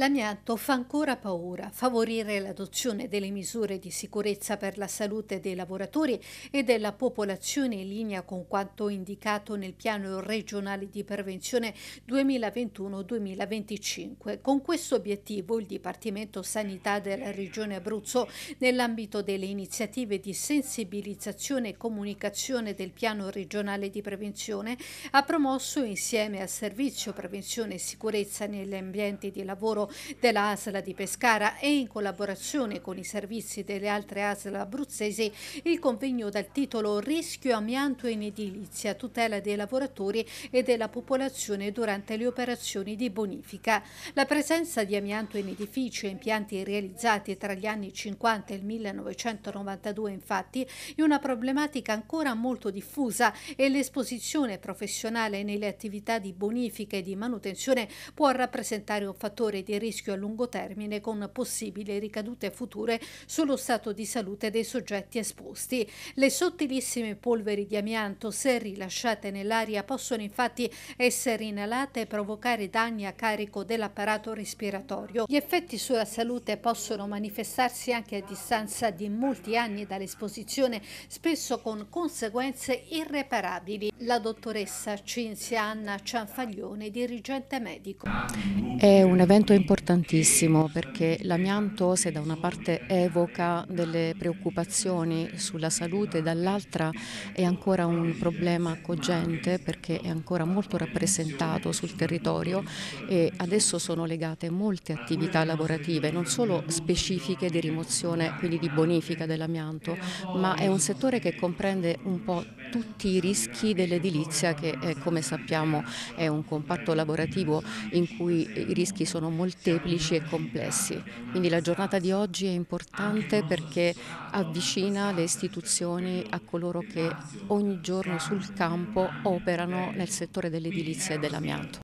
L'amianto fa ancora paura. Favorire l'adozione delle misure di sicurezza per la salute dei lavoratori e della popolazione in linea con quanto indicato nel piano regionale di prevenzione 2021-2025. Con questo obiettivo il Dipartimento Sanità della Regione Abruzzo, nell'ambito delle iniziative di sensibilizzazione e comunicazione del piano regionale di prevenzione, ha promosso insieme al Servizio Prevenzione e Sicurezza negli ambienti di lavoro della ASL di Pescara e in collaborazione con i servizi delle altre ASL abruzzesi il convegno dal titolo Rischio amianto in edilizia, tutela dei lavoratori e della popolazione durante le operazioni di bonifica. La presenza di amianto in edifici e impianti realizzati tra gli anni 50 e il 1992 infatti è una problematica ancora molto diffusa e l'esposizione professionale nelle attività di bonifica e di manutenzione può rappresentare un fattore di rischio a lungo termine con possibili ricadute future sullo stato di salute dei soggetti esposti. Le sottilissime polveri di amianto, se rilasciate nell'aria, possono infatti essere inalate e provocare danni a carico dell'apparato respiratorio. Gli effetti sulla salute possono manifestarsi anche a distanza di molti anni dall'esposizione, spesso con conseguenze irreparabili. La dottoressa Cinzia Anna Cianfaglione, dirigente medico. È un evento importantissimo perché l'amianto se da una parte evoca delle preoccupazioni sulla salute, dall'altra è ancora un problema cogente perché è ancora molto rappresentato sul territorio e adesso sono legate molte attività lavorative, non solo specifiche di rimozione, quindi di bonifica dell'amianto, ma è un settore che comprende un po' tutti i rischi dell'edilizia che eh, come sappiamo è un comparto lavorativo in cui i rischi sono molto molteplici e complessi. Quindi la giornata di oggi è importante perché avvicina le istituzioni a coloro che ogni giorno sul campo operano nel settore dell'edilizia e dell'amianto.